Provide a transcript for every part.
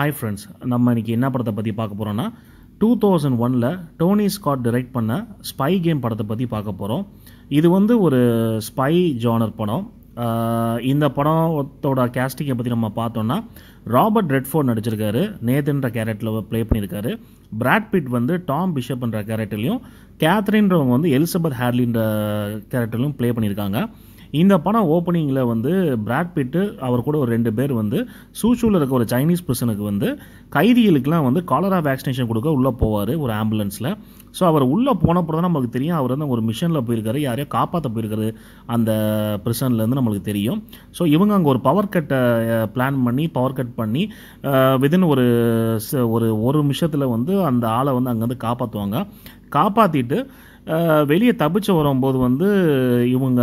hi friends நம்ம இன்றைக்கி என்ன படத்தை பற்றி பார்க்க போகிறோன்னா டூ தௌசண்ட் ஒனில் டோனி ஸ்காட் டிரெக்ட் பண்ண ஸ்பை கேம் படத்தை பற்றி பார்க்க போகிறோம் இது வந்து ஒரு ஸ்பை ஜானர் படம் இந்த படத்தோட கேஸ்டிங்கை பற்றி நம்ம பார்த்தோன்னா ராபர்ட் ரெட்ஃபோர்ட் நடிச்சிருக்காரு நேத்துன்ற கேரக்டரில் ப்ளே பண்ணியிருக்காரு பிட் வந்து டாம் பிஷப்ன்ற கேரக்டர்லையும் கேத்ரின்றவங்க வந்து எலிசபெத் ஹேர்லின்ற கேரக்டர்லையும் ப்ளே பண்ணியிருக்காங்க இந்த படம் ஓப்பனிங்கில் வந்து பிராட்பிட்டு அவர் கூட ஒரு ரெண்டு பேர் வந்து சூஷூவில் இருக்க ஒரு சைனீஸ் பர்சனுக்கு வந்து கைதிகளுக்கெலாம் வந்து காலரா வேக்சினேஷன் கொடுக்க உள்ளே போவார் ஒரு ஆம்புலன்ஸில் ஸோ அவர் உள்ளே போனப்போ தான் நம்மளுக்கு தெரியும் அவர் வந்து ஒரு மிஷனில் போயிருக்காரு யாரையோ காப்பாற்ற போயிருக்காரு அந்த பிரிசன்லேருந்து நம்மளுக்கு தெரியும் ஸோ இவங்க அங்கே ஒரு பவர் கட்டை பிளான் பண்ணி பவர் கட் பண்ணி விதின் ஒரு ஒரு ஒரு நிமிஷத்தில் வந்து அந்த ஆளை வந்து அங்கேருந்து காப்பாற்றுவாங்க காப்பாற்றிட்டு வெளியே தப்பிச்சு வரும்போது வந்து இவங்க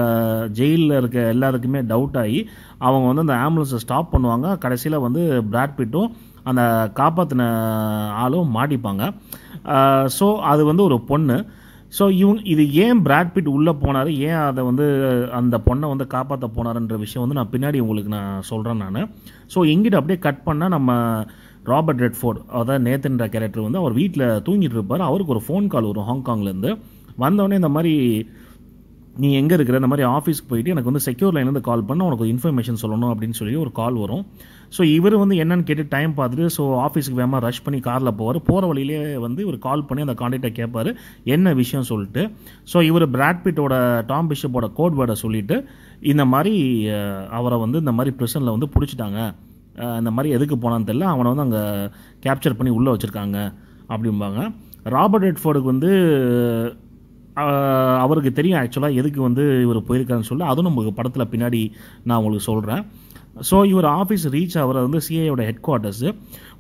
ஜெயிலில் இருக்க எல்லாருக்குமே டவுட் ஆகி அவங்க வந்து அந்த ஆம்புலன்ஸை ஸ்டாப் பண்ணுவாங்க கடைசியில் வந்து பிராட்பிட்டும் அந்த காப்பாற்றின ஆளும் மாட்டிப்பாங்க ஸோ அது வந்து ஒரு பொண்ணு ஸோ இவங்க இது ஏன் பிராட்பிட் உள்ளே போனார் ஏன் அதை வந்து அந்த பொண்ணை வந்து காப்பாற்ற போனார்ன்ற விஷயம் வந்து நான் பின்னாடி உங்களுக்கு நான் சொல்கிறேன் நான் ஸோ எங்கிட்ட அப்படியே கட் பண்ணால் நம்ம ராபர்ட் ரெட்ஃபோர்ட் அதாவது நேத்தன்ற கேரக்டர் வந்து அவர் வீட்டில் தூங்கிட்டு இருப்பார் அவருக்கு ஒரு ஃபோன் கால் வரும் ஹாங்காங்லேருந்து வந்தோடனே இந்த மாதிரி நீ எங்கே இருக்கிற இந்த மாதிரி ஆஃபீஸ்க்கு போயிட்டு எனக்கு வந்து செக்யூர் லைன்லேருந்து கால் பண்ண உனக்கு இன்ஃபர்மேஷன் சொல்லணும் அப்படின்னு சொல்லி ஒரு கால் வரும் ஸோ இவர் வந்து என்னன்னு கேட்டு டைம் பார்த்துட்டு ஸோ ஆஃபீஸுக்கு வேகமாக ரஷ் பண்ணி காரில் போவார் போகிற வழியிலே வந்து இவர் கால் பண்ணி அந்த காண்டாக்டை கேட்பார் என்ன விஷயம் சொல்லிட்டு ஸோ இவர் பிராட்பிட்டோட டாம் பிஷப்போட கோட் வேர்டை சொல்லிவிட்டு இந்த மாதிரி அவரை வந்து இந்த மாதிரி ப்ரிசனில் வந்து பிடிச்சிட்டாங்க இந்த மாதிரி எதுக்கு போனான்னு தெரில அவனை வந்து அங்கே கேப்சர் பண்ணி உள்ளே வச்சுருக்காங்க அப்படிம்பாங்க ராபர்ட் ரெட்ஃபோர்டுக்கு வந்து அவருக்கு தெரியும் ஆக்சுவலாக எதுக்கு வந்து இவர் போயிருக்காருன்னு சொல்லி அதுவும் நம்ம படத்தில் பின்னாடி நான் உங்களுக்கு சொல்கிறேன் ஸோ இவர் ஆஃபீஸ் ரீச் ஆகிறது வந்து சிஏயோட ஹெட் குவார்ட்டர்ஸு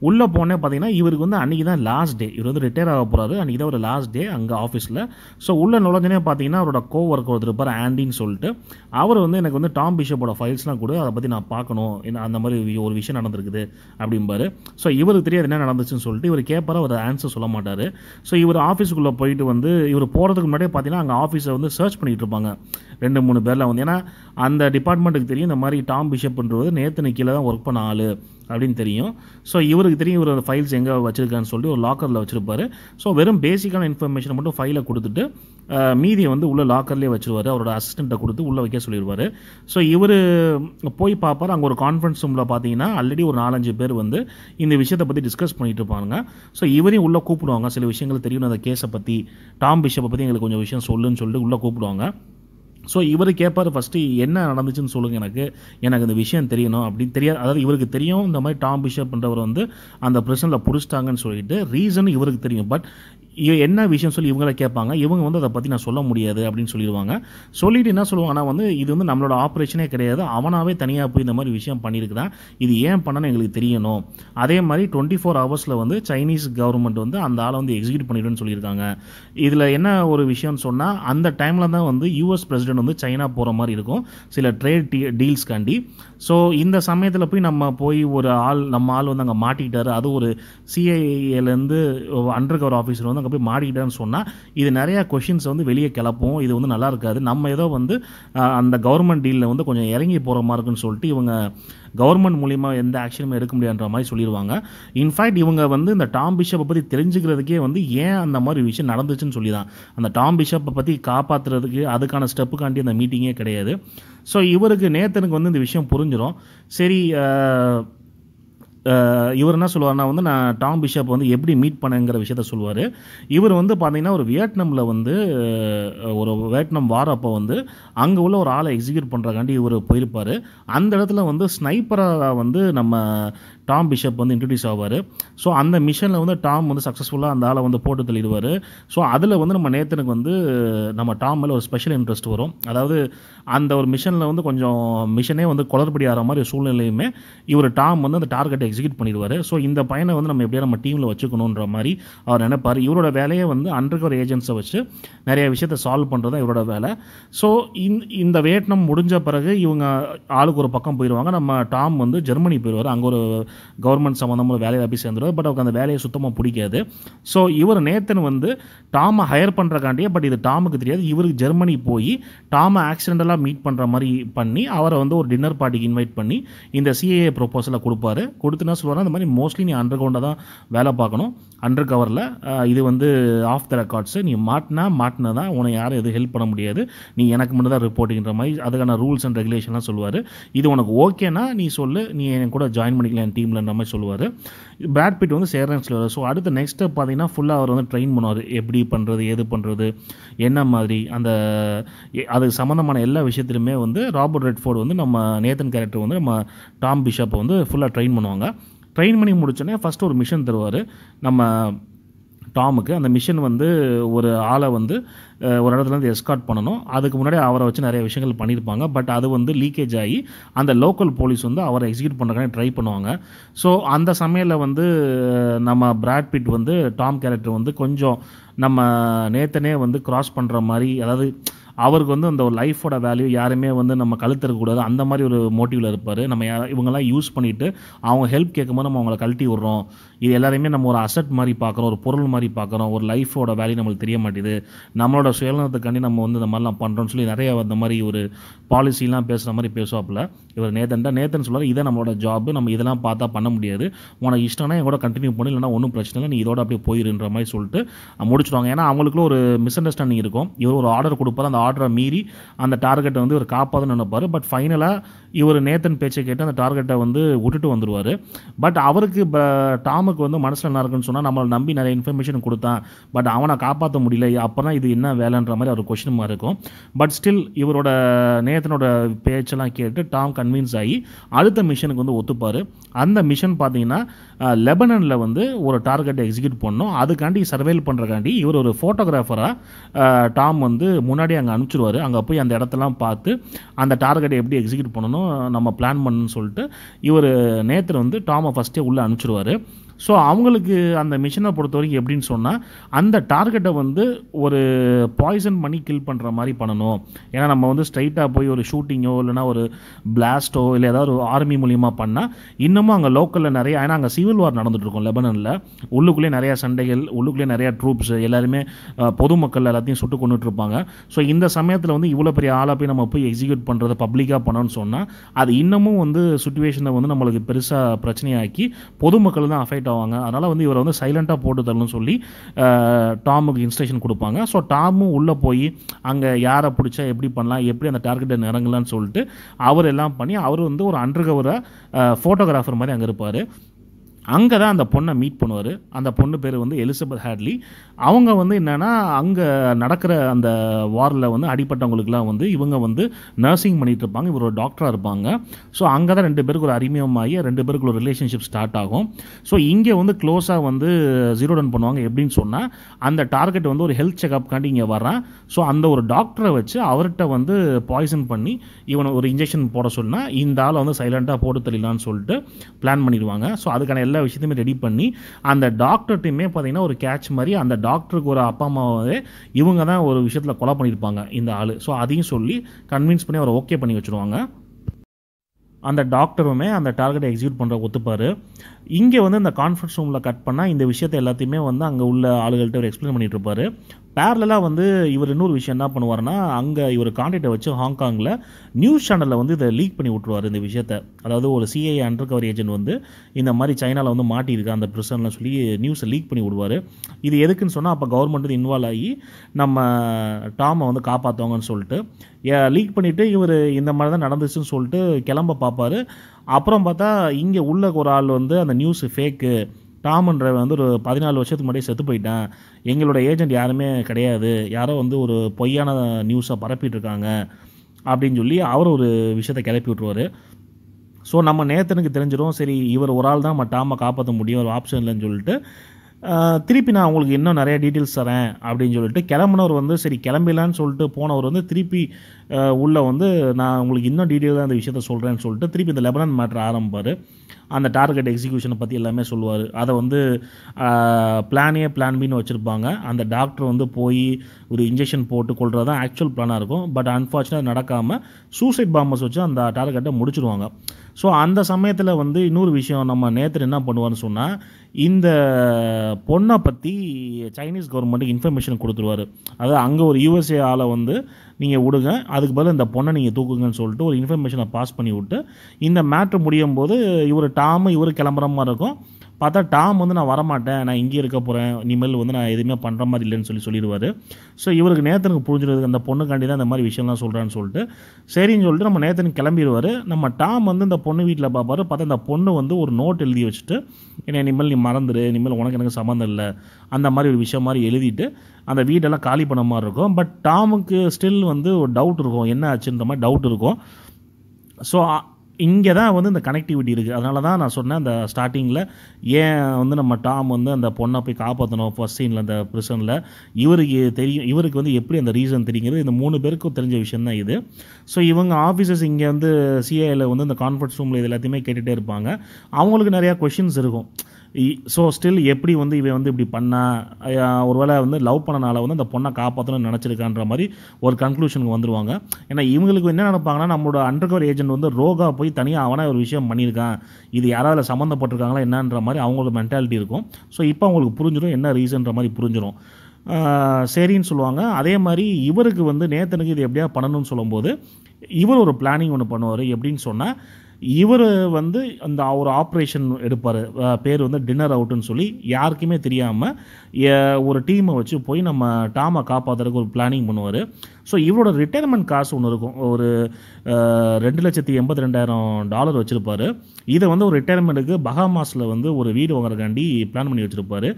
உள்ளே போனே பார்த்தீங்கன்னா இவருக்கு வந்து அன்றைக்கி தான் லாஸ்ட் டே இவர் வந்து ரிட்டையர் ஆக போகிறாரு அன்றைக்கி தான் ஒரு லாஸ்ட் டே அங்கே ஆஃபீஸில் ஸோ உள்ளே நுழைஞ்சனே பார்த்தீங்கன்னா அவரோட கோ ஒர்க் ஒருத்தர் இருப்பார் ஆண்டின்னு சொல்லிட்டு அவர் வந்து எனக்கு வந்து டாம் பிஷப்போட ஃபைல்ஸ்லாம் கூட அதை பற்றி நான் பார்க்கணும் என்ன அந்த மாதிரி ஒரு விஷயம் நடந்திருக்குது அப்படிம்பாரு ஸோ இவருக்கு தெரியாது என்ன நடந்துச்சுன்னு சொல்லிட்டு இவர் கேட்பார் அவர் ஆன்சர் சொல்ல மாட்டார் ஸோ இவர் ஆஃபீஸுக்குள்ளே போயிட்டு வந்து இவர் போகிறதுக்கு முன்னாடியே பார்த்தீங்கன்னா அங்கே ஆஃபீஸை வந்து சர்ச் பண்ணிகிட்டு இருப்பாங்க ரெண்டு மூணு பேரில் வந்து ஏன்னா அந்த டிபார்ட்மெண்ட்டுக்கு தெரியும் இந்த மாதிரி டாம் பிஷப்ன்றது நேற்று கீழே தான் ஒர்க் பண்ண ஆள் அப்படின்னு தெரியும் ஸோ இவருக்கு தெரியும் இவர் ஃபைல்ஸ் எங்கே வச்சுருக்கான்னு சொல்லி ஒரு லாக்கரில் வச்சுருப்பாரு ஸோ வெறும் பேசிக்கான இன்ஃபர்மேஷனை மட்டும் ஃபைலை கொடுத்துட்டு மீதியை வந்து உள்ள லாக்கர்லேயே வச்சுருவார் அவரோட அசிஸ்டண்ட்டை கொடுத்து உள்ளே வைக்க சொல்லிடுவார் ஸோ இவர் போய் பார்ப்பார் அங்கே ஒரு கான்ஃபரன்ஸ் ரூமில் பார்த்தீங்கன்னா ஆல்ரெடி ஒரு நாலஞ்சு பேர் வந்து இந்த விஷயத்தை பற்றி டிஸ்கஸ் பண்ணிட்டு இருப்பாங்க ஸோ இவரையும் உள்ளே கூப்பிடுவாங்க சில விஷயங்கள் தெரியும் அந்த கேஸை பற்றி டாம் பிஷப்பை பற்றி எங்களுக்கு கொஞ்சம் விஷயம் சொல்லுன்னு சொல்லிட்டு உள்ளே கூப்பிடுவாங்க ஸோ இவர் கேட்பார் ஃபஸ்ட்டு என்ன நடந்துச்சுன்னு சொல்லுங்கள் எனக்கு எனக்கு இந்த விஷயம் தெரியணும் அப்படின்னு தெரியாது அதாவது இவருக்கு தெரியும் இந்த மாதிரி டாம் பிஷப்ன்றவர் வந்து அந்த பிரச்சனையில் பிடிச்சிட்டாங்கன்னு சொல்லிட்டு ரீசன் இவருக்கு தெரியும் பட் என்ன விஷயம் சொல்லி இவங்கள கேட்பாங்க இவங்க வந்து அதை பற்றி நான் சொல்ல முடியாது அப்படின்னு சொல்லிடுவாங்க சொல்லிட்டு என்ன சொல்லுவாங்க வந்து இது வந்து நம்மளோட ஆப்ரேஷனே கிடையாது அவனாவே தனியாக போய் இந்த மாதிரி விஷயம் பண்ணியிருக்கிறான் இது ஏன் பண்ணணும் எங்களுக்கு தெரியணும் அதே மாதிரி டுவெண்ட்டி ஃபோர் ஹவர்ஸில் வந்து சைனீஸ் கவர்மெண்ட் வந்து அந்த ஆளை வந்து எக்ஸிக்யூட் பண்ணிடுன்னு சொல்லியிருக்காங்க இதில் என்ன ஒரு விஷயம்னு சொன்னால் அந்த டைமில் தான் வந்து யூஎஸ் பிரசிடென்ட் வந்து சைனா போகிற மாதிரி இருக்கும் சில ட்ரேட் காண்டி ஸோ இந்த சமயத்தில் போய் நம்ம போய் ஒரு ஆள் நம்ம ஆள் வந்து அங்கே மாட்டிக்கிட்டாரு அது ஒரு சிஐஏலேருந்து அண்டர் கவர் ஆஃபீஸர் வந்து அங்கே போய் மாடிக்கிட்டேன்னு சொன்னால் இது நிறையா கொஷின்ஸ் வந்து வெளியே கிளப்போம் இது வந்து நல்லா இருக்காது நம்ம ஏதோ வந்து அந்த கவர்மெண்ட் டீலில் வந்து கொஞ்சம் இறங்கி போகிற மாதிரி இருக்குன்னு சொல்லிட்டு இவங்க கவர்மெண்ட் மூலிமா எந்த ஆக்ஷனும் எடுக்க முடியாதுன்ற மாதிரி சொல்லிடுவாங்க இன்ஃபேக்ட் இவங்க வந்து இந்த டாம் பிஷப்பை பற்றி தெரிஞ்சுக்கிறதுக்கே வந்து ஏன் அந்த மாதிரி விஷயம் நடந்துச்சுன்னு சொல்லி தான் அந்த டாம் பிஷப்பை பற்றி காப்பாற்றுறதுக்கு அதுக்கான ஸ்டெப்புக்காண்டி அந்த மீட்டிங்கே கிடையாது ஸோ இவருக்கு நேத்தனுக்கு வந்து இந்த விஷயம் புரிஞ்சிடும் சரி இவர் என்ன சொல்லுவார்னா வந்து நான் டாங் பிஷப் வந்து எப்படி மீட் பண்ணுங்கிற விஷயத்த சொல்லுவார் இவர் வந்து பார்த்திங்கன்னா ஒரு வியட்நாமில் வந்து ஒரு வியட்நாம் வார் அப்போ வந்து அங்கே உள்ள ஒரு ஆளை எக்ஸிக்யூட் பண்ணுறக்காண்டி இவர் போயிருப்பார் அந்த இடத்துல வந்து ஸ்னைப்பராக வந்து நம்ம டாம் பிஷப் வந்து இன்ட்ரடியூஸ் ஆவார் ஸோ அந்த மிஷனில் வந்து டாம் வந்து சக்ஸஸ்ஃபுல்லாக அந்த ஆளை வந்து போட்டு தள்ளிடுவார் ஸோ அதில் வந்து நம்ம நேத்தனுக்கு வந்து நம்ம டாம் மேலே ஒரு ஸ்பெஷல் இன்ட்ரெஸ்ட் வரும் அதாவது அந்த ஒரு மிஷனில் வந்து கொஞ்சம் மிஷனே வந்து குளறுபடி ஆகிற மாதிரி சூழ்நிலையுமே இவர் டாம் வந்து அந்த டார்கெட்டை எக்ஸிக்யூட் பண்ணிடுவார் ஸோ இந்த பையனை வந்து நம்ம எப்படியா நம்ம டீமில் வச்சுக்கணுன்ற மாதிரி அவர் நினைப்பார் இவரோட வேலையை வந்து ஒரு ஏஜென்ட்ஸை வச்சு நிறைய விஷயத்தை சால்வ் பண்ணுறது தான் இவரோட வேலை ஸோ இந்த வேட்னம் முடிஞ்ச பிறகு இவங்க ஆளுக்கு ஒரு பக்கம் போயிடுவாங்க நம்ம டாம் வந்து ஜெர்மனி போயிடுவார் அங்கே ஒரு கவர்மெண்ட் சம்மந்தமாக வேலையில் போய் சேர்ந்துருவார் பட் அவருக்கு அந்த வேலையை சுத்தமாக பிடிக்காது ஸோ இவர் நேத்தன் வந்து டாமை ஹையர் பண்ணுறக்காண்டியே பட் இது டாமுக்கு தெரியாது இவருக்கு ஜெர்மனி போய் டாமை ஆக்சிடென்டலாக மீட் பண்ணுற மாதிரி பண்ணி அவரை வந்து ஒரு டின்னர் பார்ட்டிக்கு இன்வைட் பண்ணி இந்த சிஏஏ ப்ரொப்போசலை கொடுப்பாரு கொடுத்துனா சொல்லுவார் அந்த மாதிரி மோஸ்ட்லி நீ அண்டர் கவுண்டை தான் வேலை பார்க்கணும் அண்டர் கவரில் இது வந்து ஆஃப் த ரெக்கார்ட்ஸு நீ மாட்டினா மாட்டினா தான் உன்னை யாரும் எதுவும் ஹெல்ப் பண்ண முடியாது நீ எனக்கு மட்டும் தான் ரிப்போர்ட்டிங்கிற மாதிரி அதுக்கான ரூல்ஸ் அண்ட் ரெகுலேஷன்லாம் சொல்லுவார் இது உனக்கு ஓகேனா நீ சொல்லு நீ என் கூட ஜாயின் பண்ணிக்கலாம் என் டீம் டீமில் நம்ம சொல்லுவார் பிட் வந்து சேர்ரன்ஸில் சொல்லுவார் ஸோ அடுத்த நெக்ஸ்ட் ஸ்டெப் பார்த்தீங்கன்னா ஃபுல்லாக அவர் வந்து ட்ரெயின் பண்ணுவார் எப்படி பண்ணுறது எது பண்ணுறது என்ன மாதிரி அந்த அதுக்கு சம்மந்தமான எல்லா விஷயத்துலையுமே வந்து ராபர்ட் ரெட்ஃபோர்டு வந்து நம்ம நேத்தன் கேரக்டர் வந்து நம்ம டாம் பிஷப்பை வந்து ஃபுல்லாக ட்ரெயின் பண்ணுவாங்க ட்ரெயின் பண்ணி முடிச்சோன்னே ஃபஸ்ட்டு ஒரு மிஷன் தருவார் நம்ம டாமுக்கு அந்த மிஷன் வந்து ஒரு ஆளை வந்து ஒரு இடத்துலேருந்து எஸ்கார்ட் பண்ணணும் அதுக்கு முன்னாடி அவரை வச்சு நிறைய விஷயங்கள் பண்ணியிருப்பாங்க பட் அது வந்து லீக்கேஜ் ஆகி அந்த லோக்கல் போலீஸ் வந்து அவரை எக்ஸிக்யூட் பண்ணுறக்கான ட்ரை பண்ணுவாங்க ஸோ அந்த சமையலில் வந்து நம்ம பிராட்பிட் வந்து டாம் கேரக்டர் வந்து கொஞ்சம் நம்ம நேத்தனே வந்து க்ராஸ் பண்ணுற மாதிரி அதாவது அவருக்கு வந்து அந்த ஒரு லைஃபோட வேல்யூ யாருமே வந்து நம்ம கழுத்திருக்கக்கூடாது அந்த மாதிரி ஒரு மோட்டிவில் இருப்பார் நம்ம யார் இவங்கெல்லாம் யூஸ் பண்ணிவிட்டு அவங்க ஹெல்ப் கேட்கும்போது நம்ம அவங்கள கழட்டி விட்றோம் இது எல்லாரையுமே நம்ம ஒரு அசட் மாதிரி பார்க்குறோம் ஒரு பொருள் மாதிரி பார்க்குறோம் ஒரு லைஃபோட வேல்யூ நம்மளுக்கு தெரிய மாட்டேது நம்மளோட சுயநலத்துக்காண்டி நம்ம வந்து இந்த மாதிரிலாம் பண்ணுறோம்னு சொல்லி நிறைய அந்த மாதிரி ஒரு பாலிசிலாம் பேசுகிற மாதிரி பேசுவாப்பில் இவர் நேதன்டா நேத்தன் சொல்கிறார் இதை நம்மளோட ஜாப் நம்ம இதெல்லாம் பார்த்தா பண்ண முடியாது உனக்கு இஷ்டம்னா என் கூட கண்டினியூ பண்ணி இல்லைனா ஒன்றும் பிரச்சனை இல்லை நீ இதோட அப்படியே போயிருன்ற மாதிரி சொல்லிட்டு முடிச்சுடுவாங்க ஏன்னா அவங்களுக்குள்ள ஒரு மிஸ் அண்டர்ஸ்டாண்டிங் இருக்கும் இவர் ஒரு ஆர்டர் கொடுப்பார் அந்த ஆர்டரை மீறி அந்த டார்கெட்டை வந்து இவர் காப்பாதுன்னு நினைப்பார் பட் ஃபைனலாக இவர் நேத்தன் பேச்சை கேட்டு அந்த டார்கெட்டை வந்து விட்டுட்டு வந்துடுவார் பட் அவருக்கு டாம் ராமுக்கு வந்து மனசில் நல்லா இருக்குன்னு சொன்னால் நம்மளை நம்பி நிறைய இன்ஃபர்மேஷன் கொடுத்தான் பட் அவனை காப்பாற்ற முடியல அப்போ தான் இது என்ன வேலைன்ற மாதிரி ஒரு கொஷின் மாதிரி இருக்கும் பட் ஸ்டில் இவரோட நேத்தனோட பேச்செல்லாம் கேட்டு டாம் கன்வின்ஸ் ஆகி அடுத்த மிஷனுக்கு வந்து ஒத்துப்பார் அந்த மிஷன் பார்த்தீங்கன்னா லெபனனில் வந்து ஒரு டார்கெட்டை எக்ஸிக்யூட் பண்ணும் அதுக்காண்டி சர்வைல் பண்ணுறக்காண்டி இவர் ஒரு ஃபோட்டோகிராஃபராக டாம் வந்து முன்னாடி அங்கே அனுப்பிச்சிடுவார் அங்கே போய் அந்த இடத்தெல்லாம் பார்த்து அந்த டார்கெட்டை எப்படி எக்ஸிக்யூட் பண்ணணும் நம்ம பிளான் பண்ணணும்னு சொல்லிட்டு இவர் நேத்தர் வந்து டாமை ஃபஸ்ட்டே உள்ளே அனுப்பிச்சிருவார் ஸோ அவங்களுக்கு அந்த மிஷினை பொறுத்த வரைக்கும் எப்படின்னு சொன்னால் அந்த டார்கெட்டை வந்து ஒரு பாய்சன் பண்ணி கில் பண்ணுற மாதிரி பண்ணணும் ஏன்னா நம்ம வந்து ஸ்ட்ரைட்டாக போய் ஒரு ஷூட்டிங்கோ இல்லைனா ஒரு பிளாஸ்ட்டோ இல்லை ஏதாவது ஒரு ஆர்மி மூலியமாக பண்ணால் இன்னமும் அங்கே லோக்கலில் நிறைய ஏன்னா அங்கே சிவில் வார் நடந்துகிட்ருக்கோம் லெபனனில் உள்ளுக்குள்ளேயே நிறையா சண்டைகள் உள்ளுக்குள்ளேயே நிறையா ட்ரூப்ஸ் எல்லாருமே பொதுமக்கள் எல்லாத்தையும் சுட்டு கொண்டுட்ருப்பாங்க ஸோ இந்த சமயத்தில் வந்து இவ்வளோ பெரிய ஆளாக போய் நம்ம போய் எக்ஸிக்யூட் பண்ணுறது பப்ளிக்காக பண்ணோன்னு சொன்னால் அது இன்னமும் வந்து சுச்சுவேஷனை வந்து நம்மளுக்கு பெருசாக பிரச்சனையாக்கி பொதுமக்கள் தான் அஃபெக்ட் ஆவாங்க அதனால் வந்து இவரை வந்து சைலண்ட்டாக போட்டு தரணும்னு சொல்லி டாமுக்கு இன்ஸ்ட்ரக்ஷன் கொடுப்பாங்க ஸோ டாமும் உள்ளே போய் அங்கே யாரை பிடிச்சா எப்படி பண்ணலாம் எப்படி அந்த டார்கெட்டை நிறங்கலான்னு சொல்லிட்டு அவர் எல்லாம் பண்ணி அவர் வந்து ஒரு அண்டர் கவராக ஃபோட்டோகிராஃபர் மாதிரி அங்கே இருப்பார் அங்கே தான் அந்த பொண்ணை மீட் பண்ணுவார் அந்த பொண்ணு பேர் வந்து எலிசபெத் ஹேட்லி அவங்க வந்து என்னென்னா அங்கே நடக்கிற அந்த வாரில் வந்து அடிப்பட்டவங்களுக்குலாம் வந்து இவங்க வந்து நர்சிங் பண்ணிகிட்டு இருப்பாங்க இவர் ஒரு டாக்டராக இருப்பாங்க ஸோ அங்கே தான் ரெண்டு பேருக்கு ஒரு அறிமுகமாகி ரெண்டு பேருக்கு ஒரு ரிலேஷன்ஷிப் ஸ்டார்ட் ஆகும் ஸோ இங்கே வந்து க்ளோஸாக வந்து ஜீரோ டன் பண்ணுவாங்க எப்படின்னு சொன்னால் அந்த டார்கெட் வந்து ஒரு ஹெல்த் செக்அப்காண்டி இங்கே வரான் ஸோ அந்த ஒரு டாக்டரை வச்சு அவர்கிட்ட வந்து பாய்சன் பண்ணி இவனை ஒரு இன்ஜெக்ஷன் போட சொன்னால் இந்த ஆளை வந்து சைலண்ட்டாக போட்டு தெரியலான்னு சொல்லிட்டு பிளான் பண்ணிடுவாங்க ஸோ அதுக்கான எல்லா எல்லா விஷயத்தையுமே ரெடி பண்ணி அந்த டாக்டர்கிட்டையுமே பார்த்தீங்கன்னா ஒரு கேட்ச் மாதிரி அந்த டாக்டருக்கு ஒரு அப்பா அம்மாவே இவங்க தான் ஒரு விஷயத்தில் கொலை பண்ணியிருப்பாங்க இந்த ஆள் ஸோ அதையும் சொல்லி கன்வின்ஸ் பண்ணி அவரை ஓகே பண்ணி வச்சுருவாங்க அந்த டாக்டருமே அந்த டார்கெட்டை எக்ஸிக்யூட் பண்ணுற ஒத்துப்பார் இங்கே வந்து இந்த கான்ஃபரன்ஸ் ரூமில் கட் பண்ணால் இந்த விஷயத்தை எல்லாத்தையுமே வந்து அங்கே உள்ள ஆளுகள்கிட்ட ஒரு எக்ஸ்பிளைன் பண்ணிகிட்டு இருப்பார் பேரலாக வந்து இவர் இன்னொரு விஷயம் என்ன பண்ணுவார்னா அங்கே இவர் கான்டாக்டை வச்சு ஹாங்காங்கில் நியூஸ் சேனலில் வந்து இதை லீக் பண்ணி விட்ருவார் இந்த விஷயத்த அதாவது ஒரு சிஐ அண்டர் கவர் ஏஜென்ட் வந்து இந்த மாதிரி சைனாவில் வந்து மாட்டியிருக்கு அந்த பிரசன்லாம் சொல்லி நியூஸை லீக் பண்ணி விடுவார் இது எதுக்குன்னு சொன்னால் அப்போ கவர்மெண்ட் வந்து இன்வால்வ் ஆகி நம்ம டாமை வந்து காப்பாற்றுவாங்கன்னு சொல்லிட்டு லீக் பண்ணிவிட்டு இவர் இந்த மாதிரி தான் நடந்துச்சுன்னு சொல்லிட்டு கிளம்ப பார்ப்பார் அப்புறம் பார்த்தா இங்கே உள்ள ஒரு ஆள் வந்து அந்த நியூஸ் ஃபேக்கு டாம்ன்ற வந்து ஒரு பதினாலு வருஷத்துக்கு முன்னாடி செத்து போயிட்டேன் எங்களோட ஏஜெண்ட் யாருமே கிடையாது யாரோ வந்து ஒரு பொய்யான நியூஸை பரப்பிட்டுருக்காங்க அப்படின்னு சொல்லி அவர் ஒரு விஷயத்தை கிளப்பி விட்ருவார் ஸோ நம்ம நேத்தனுக்கு தெரிஞ்சிடும் சரி இவர் ஒரு ஆள் தான் நம்ம டாமை காப்பாற்ற முடியும் ஒரு ஆப்ஷன் இல்லைன்னு சொல்லிட்டு திருப்பி நான் உங்களுக்கு இன்னும் நிறைய டீட்டெயில்ஸ் தரேன் அப்படின்னு சொல்லிட்டு கிளம்புனவர் வந்து சரி கிளம்பிடலான்னு சொல்லிட்டு போனவர் வந்து திருப்பி உள்ளே வந்து நான் உங்களுக்கு இன்னும் டீட்டெயிலாக அந்த விஷயத்த சொல்கிறேன்னு சொல்லிட்டு திருப்பி இந்த லெபனன் மேட்ரு ஆரம்பிப்பார் அந்த டார்கெட் எக்ஸிக்யூஷனை பற்றி எல்லாமே சொல்லுவார் அதை வந்து பிளானே பிளான் பின்னு வச்சுருப்பாங்க அந்த டாக்டர் வந்து போய் ஒரு இன்ஜெக்ஷன் போட்டு கொள்வது தான் ஆக்சுவல் பிளானாக இருக்கும் பட் அன்ஃபார்ச்சுனேட் நடக்காமல் சூசைட் பாம்பர்ஸ் வச்சு அந்த டார்கெட்டை முடிச்சிடுவாங்க ஸோ அந்த சமயத்தில் வந்து இன்னொரு விஷயம் நம்ம நேற்று என்ன பண்ணுவார்னு சொன்னால் இந்த பொண்ணை பற்றி சைனீஸ் கவர்மெண்ட்டுக்கு இன்ஃபர்மேஷன் கொடுத்துருவார் அதாவது அங்கே ஒரு யூஎஸ்ஏ ஆளை வந்து நீங்கள் விடுங்க அதுக்கு பதில் இந்த பொண்ணை நீங்கள் தூக்குங்கன்னு சொல்லிட்டு ஒரு இன்ஃபர்மேஷனை பாஸ் பண்ணி விட்டு இந்த மேட்ரு முடியும் போது இவர் டாமு இவர் கிளம்புற மாதிரி இருக்கும் பார்த்தா டாம் வந்து நான் வரமாட்டேன் நான் இங்கே இருக்க போகிறேன் இனிமேல் வந்து நான் எதுவுமே பண்ணுற மாதிரி இல்லைன்னு சொல்லி சொல்லிடுவார் ஸோ இவருக்கு நேத்தனுக்கு புரிஞ்சிருக்கு அந்த பொண்ணுக்காண்டி தான் இந்த மாதிரி விஷயம்லாம் சொல்கிறான்னு சொல்லிட்டு சரின்னு சொல்லிட்டு நம்ம நேத்தனு கிளம்பிடுவார் நம்ம டாம் வந்து இந்த பொண்ணு வீட்டில் பார்ப்பாரு பார்த்தா அந்த பொண்ணு வந்து ஒரு நோட் எழுதி வச்சுட்டு என்னை இனிமேல் நீ மறந்துடு இனிமேல் உனக்கு எனக்கு சம்மந்தம் இல்லை அந்த மாதிரி ஒரு விஷயம் மாதிரி எழுதிட்டு அந்த வீடெல்லாம் காலி பண்ண மாதிரி இருக்கும் பட் டாமுக்கு ஸ்டில் வந்து ஒரு டவுட் இருக்கும் என்ன ஆச்சுன்ற மாதிரி டவுட் இருக்கும் ஸோ இங்கே தான் வந்து இந்த கனெக்டிவிட்டி இருக்குது அதனால தான் நான் சொன்னேன் அந்த ஸ்டார்டிங்கில் ஏன் வந்து நம்ம டாம் வந்து அந்த பொண்ணை போய் காப்பாற்றணும் ஃபர்ஸ்ட் சீனில் அந்த பிரிசனில் இவருக்கு தெரியும் இவருக்கு வந்து எப்படி அந்த ரீசன் தெரியுங்கிறது இந்த மூணு பேருக்கும் தெரிஞ்ச விஷயம் தான் இது ஸோ இவங்க ஆஃபீஸர்ஸ் இங்கே வந்து சிஐயில் வந்து இந்த கான்ஃபரன்ஸ் ரூமில் இது எல்லாத்தையுமே கேட்டுகிட்டே இருப்பாங்க அவங்களுக்கு நிறையா கொஷின்ஸ் இருக்கும் ஸோ ஸ்டில் எப்படி வந்து இவன் வந்து இப்படி பண்ணா ஒருவேளை வந்து லவ் பண்ணனால வந்து அந்த பொண்ணை காப்பாற்றணும்னு நினச்சிருக்கான்ற மாதிரி ஒரு கன்க்ளூஷனுக்கு வந்துடுவாங்க ஏன்னா இவங்களுக்கு என்ன நினைப்பாங்கன்னா நம்மளோட அண்டர் கவர் ஏஜென்ட் வந்து ரோகா போய் தனியாக அவனாக ஒரு விஷயம் பண்ணியிருக்கான் இது யாராவது சம்மந்தப்பட்டிருக்காங்களா என்னன்ற மாதிரி அவங்களோட மென்டாலிட்டி இருக்கும் ஸோ இப்போ அவங்களுக்கு புரிஞ்சிடும் என்ன ரீசன்ற மாதிரி புரிஞ்சிடும் சரின்னு சொல்லுவாங்க அதே மாதிரி இவருக்கு வந்து நேத்தனுக்கு இது எப்படியா பண்ணணும்னு சொல்லும்போது இவர் ஒரு பிளானிங் ஒன்று பண்ணுவார் எப்படின்னு சொன்னால் இவர் வந்து அந்த ஒரு ஆப்ரேஷன் எடுப்பார் பேர் வந்து டின்னர் அவுட்டுன்னு சொல்லி யாருக்குமே தெரியாமல் ஒரு டீமை வச்சு போய் நம்ம டாமை காப்பாற்றுறதுக்கு ஒரு பிளானிங் பண்ணுவார் ஸோ இவரோட ரிட்டைர்மெண்ட் காசு ஒன்று இருக்கும் ஒரு ரெண்டு லட்சத்தி எண்பத்தி ரெண்டாயிரம் டாலர் வச்சுருப்பார் இதை வந்து ஒரு ரிட்டைர்மெண்ட்டுக்கு பகாமாஸில் வந்து ஒரு வீடு வாங்குறதுக்காண்டி பிளான் பண்ணி வச்சுருப்பார்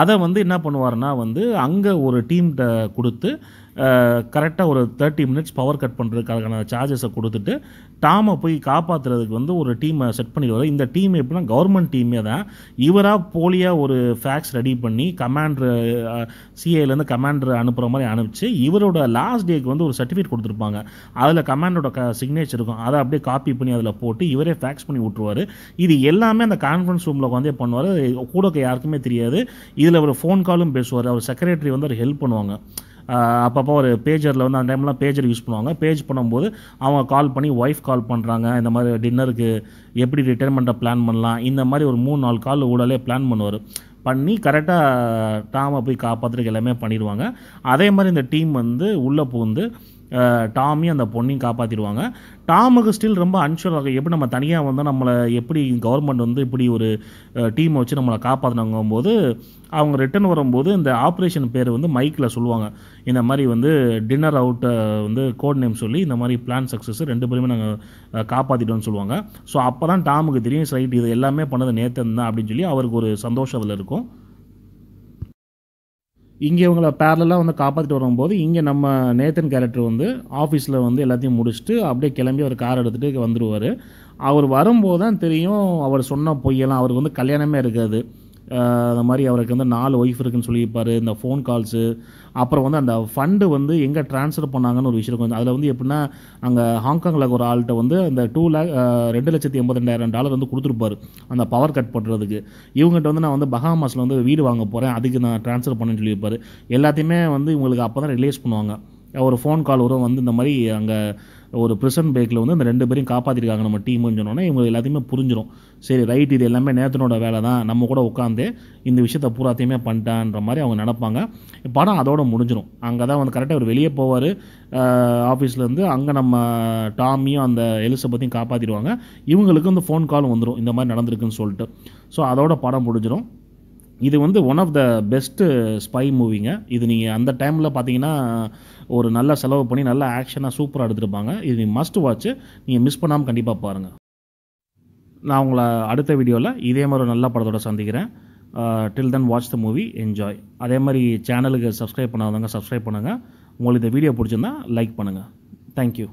அதை வந்து என்ன பண்ணுவார்னா வந்து அங்கே ஒரு டீம்கிட்ட கொடுத்து கரெக்டாக ஒரு தேர்ட்டி மினிட்ஸ் பவர் கட் பண்ணுறதுக்கான சார்ஜஸை கொடுத்துட்டு டாமை போய் காப்பாற்றுறதுக்கு வந்து ஒரு டீமை செட் பண்ணிடுவார் இந்த டீம் எப்படின்னா கவர்மெண்ட் டீமே தான் இவராக போலியாக ஒரு ஃபேக்ஸ் ரெடி பண்ணி கமாண்டர் சிஏலேருந்து கமாண்டர் அனுப்புகிற மாதிரி அனுப்பிச்சு இவரோட லாஸ்ட் டேக்கு வந்து ஒரு சர்டிஃபிகேட் கொடுத்துருப்பாங்க அதில் கமாண்டரோட க சிக்னேச்சர் இருக்கும் அதை அப்படியே காப்பி பண்ணி அதில் போட்டு இவரே ஃபேக்ஸ் பண்ணி விட்ருவார் இது எல்லாமே அந்த கான்ஃபரன்ஸ் ரூமில் வந்து பண்ணுவார் கூட யாருக்குமே தெரியாது இதில் அவர் ஃபோன் காலும் பேசுவார் அவர் செக்ரட்டரி வந்து அவர் ஹெல்ப் பண்ணுவாங்க அப்பப்போ ஒரு பேஜரில் வந்து அந்த டைம்லாம் பேஜர் யூஸ் பண்ணுவாங்க பேஜ் பண்ணும்போது அவங்க கால் பண்ணி ஒய்ஃப் கால் பண்ணுறாங்க இந்த மாதிரி டின்னருக்கு எப்படி ரிட்டைர்மெண்ட்டை பிளான் பண்ணலாம் இந்த மாதிரி ஒரு மூணு நாலு கால் ஊடலே பிளான் பண்ணுவார் பண்ணி கரெக்டாக டாமை போய் காப்பாற்றுறதுக்கு எல்லாமே பண்ணிடுவாங்க அதே மாதிரி இந்த டீம் வந்து உள்ளே புகுந்து டாமியும் அந்த பொண்ணையும் காப்பாற்றிடுவாங்க டாமுக்கு ஸ்டில் ரொம்ப அன்ஷூர் ஆகும் எப்படி நம்ம தனியாக வந்து நம்மளை எப்படி கவர்மெண்ட் வந்து இப்படி ஒரு டீமை வச்சு நம்மளை காப்பாற்றினாங்கும் போது அவங்க ரிட்டர்ன் வரும்போது இந்த ஆப்ரேஷன் பேர் வந்து மைக்கில் சொல்லுவாங்க இந்த மாதிரி வந்து டின்னர் அவுட்டை வந்து கோட் நேம் சொல்லி இந்த மாதிரி பிளான் சக்ஸஸ் ரெண்டு பேருமே நாங்கள் காப்பாற்றிட்டோம்னு சொல்லுவாங்க ஸோ அப்போ தான் டாமுக்கு தெரியும் ரைட் இது எல்லாமே பண்ணது நேத்தன் தான் அப்படின்னு சொல்லி அவருக்கு ஒரு சந்தோஷம் அதில் இருக்கும் இங்கே இவங்களை பேரலாக வந்து காப்பாற்றிட்டு வரும்போது இங்கே நம்ம நேத்தன் கேரக்டர் வந்து ஆஃபீஸில் வந்து எல்லாத்தையும் முடிச்சுட்டு அப்படியே கிளம்பி அவர் கார் எடுத்துகிட்டு வந்துடுவார் அவர் வரும்போது தான் தெரியும் அவர் சொன்ன பொய்யெல்லாம் அவருக்கு வந்து கல்யாணமே இருக்காது அந்த மாதிரி அவருக்கு வந்து நாலு ஒய்ஃப் இருக்குன்னு சொல்லியிருப்பார் இந்த ஃபோன் கால்ஸு அப்புறம் வந்து அந்த ஃபண்டு வந்து எங்கே ட்ரான்ஸ்ஃபர் பண்ணாங்கன்னு ஒரு விஷயம் இருக்கும் அதில் வந்து எப்படின்னா அங்கே ஹாங்காங்கில் ஒரு ஆள்கிட்ட வந்து அந்த டூ லேக் ரெண்டு லட்சத்தி எண்பத்தி ரெண்டாயிரம் டாலர் வந்து கொடுத்துருப்பாரு அந்த பவர் கட் பண்ணுறதுக்கு இவங்ககிட்ட வந்து நான் வந்து பஹாமாஸில் வந்து வீடு வாங்க போகிறேன் அதுக்கு நான் ட்ரான்ஸ்ஃபர் பண்ணேன்னு சொல்லியிருப்பார் எல்லாத்தையுமே வந்து இவங்களுக்கு அப்போ தான் ரிலேஸ் பண்ணுவாங்க ஒரு ஃபோன் கால் வரும் வந்து இந்த மாதிரி அங்கே ஒரு ப்ரெசென்ட் பேக்கில் வந்து அந்த ரெண்டு பேரையும் காப்பாற்றிருக்காங்க நம்ம டீம்னு சொன்னோன்னே இவங்க எல்லாத்தையுமே புரிஞ்சிடும் சரி ரைட் இது எல்லாமே நேத்தனோட வேலை தான் நம்ம கூட உட்காந்து இந்த விஷயத்த பூராத்தையுமே பண்ணிட்டான்ற மாதிரி அவங்க நினப்பாங்க படம் அதோட முடிஞ்சிடும் அங்கே தான் வந்து கரெக்டாக அவர் வெளியே போவார் ஆஃபீஸ்லேருந்து அங்கே நம்ம டாமியும் அந்த எலிசபத்தையும் காப்பாற்றிடுவாங்க இவங்களுக்கு வந்து ஃபோன் காலும் வந்துடும் இந்த மாதிரி நடந்திருக்குன்னு சொல்லிட்டு ஸோ அதோட படம் முடிஞ்சிடும் இது வந்து one of the best spy மூவிங்க இது நீங்கள் அந்த டைமில் பார்த்தீங்கன்னா ஒரு நல்ல செலவு பண்ணி நல்ல ஆக்ஷனாக சூப்பராக எடுத்துருப்பாங்க இது நீங்கள் மஸ்ட் வாட்ச் நீங்கள் மிஸ் பண்ணாமல் கண்டிப்பாக பாருங்கள் நான் உங்களை அடுத்த வீடியோவில் இதே மாதிரி ஒரு நல்ல படத்தோட சந்திக்கிறேன் till then watch the movie enjoy அதே மாதிரி சேனலுக்கு சப்ஸ்கிரைப் பண்ணாதவங்க சப்ஸ்கிரைப் பண்ணுங்கள் உங்களுக்கு இந்த வீடியோ பிடிச்சிருந்தா லைக் பண்ணுங்கள் தேங்க்யூ